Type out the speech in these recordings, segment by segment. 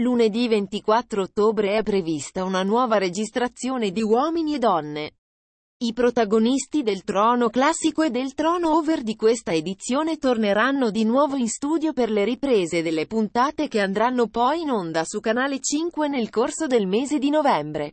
Lunedì 24 ottobre è prevista una nuova registrazione di uomini e donne. I protagonisti del trono classico e del trono over di questa edizione torneranno di nuovo in studio per le riprese delle puntate che andranno poi in onda su Canale 5 nel corso del mese di novembre.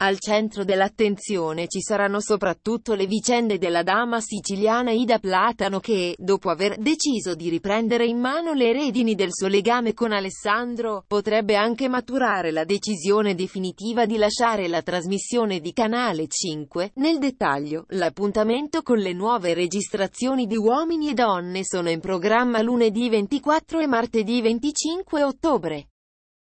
Al centro dell'attenzione ci saranno soprattutto le vicende della dama siciliana Ida Platano che, dopo aver deciso di riprendere in mano le redini del suo legame con Alessandro, potrebbe anche maturare la decisione definitiva di lasciare la trasmissione di Canale 5. Nel dettaglio, l'appuntamento con le nuove registrazioni di Uomini e Donne sono in programma lunedì 24 e martedì 25 ottobre.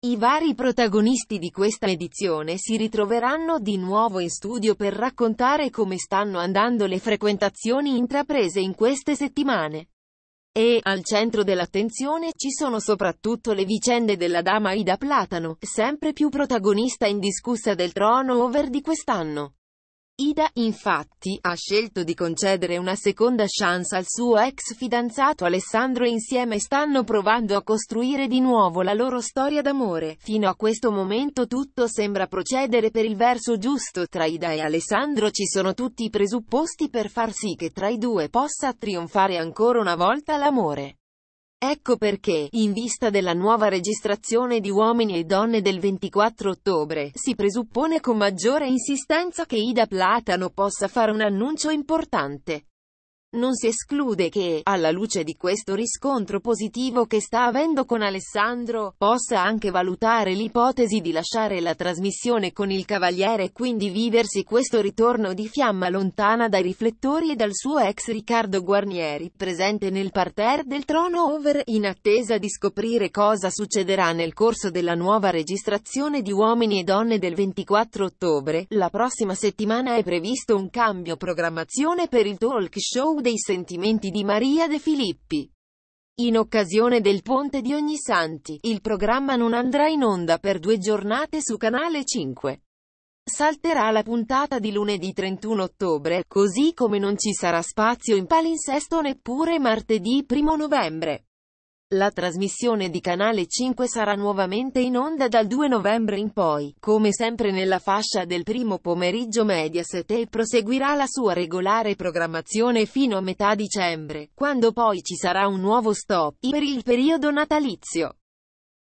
I vari protagonisti di questa edizione si ritroveranno di nuovo in studio per raccontare come stanno andando le frequentazioni intraprese in queste settimane. E, al centro dell'attenzione, ci sono soprattutto le vicende della dama Ida Platano, sempre più protagonista indiscussa del trono over di quest'anno. Ida, infatti, ha scelto di concedere una seconda chance al suo ex fidanzato Alessandro e insieme stanno provando a costruire di nuovo la loro storia d'amore. Fino a questo momento tutto sembra procedere per il verso giusto. Tra Ida e Alessandro ci sono tutti i presupposti per far sì che tra i due possa trionfare ancora una volta l'amore. Ecco perché, in vista della nuova registrazione di uomini e donne del 24 ottobre, si presuppone con maggiore insistenza che Ida Platano possa fare un annuncio importante. Non si esclude che, alla luce di questo riscontro positivo che sta avendo con Alessandro, possa anche valutare l'ipotesi di lasciare la trasmissione con il Cavaliere e quindi viversi questo ritorno di fiamma lontana dai riflettori e dal suo ex Riccardo Guarnieri, presente nel parterre del trono over, in attesa di scoprire cosa succederà nel corso della nuova registrazione di Uomini e Donne del 24 ottobre. La prossima settimana è previsto un cambio programmazione per il talk show dei sentimenti di Maria De Filippi. In occasione del Ponte di Ogni Santi, il programma non andrà in onda per due giornate su Canale 5. Salterà la puntata di lunedì 31 ottobre, così come non ci sarà spazio in palinsesto neppure martedì 1 novembre. La trasmissione di Canale 5 sarà nuovamente in onda dal 2 novembre in poi, come sempre nella fascia del primo pomeriggio Mediaset e proseguirà la sua regolare programmazione fino a metà dicembre, quando poi ci sarà un nuovo stop, per il periodo natalizio.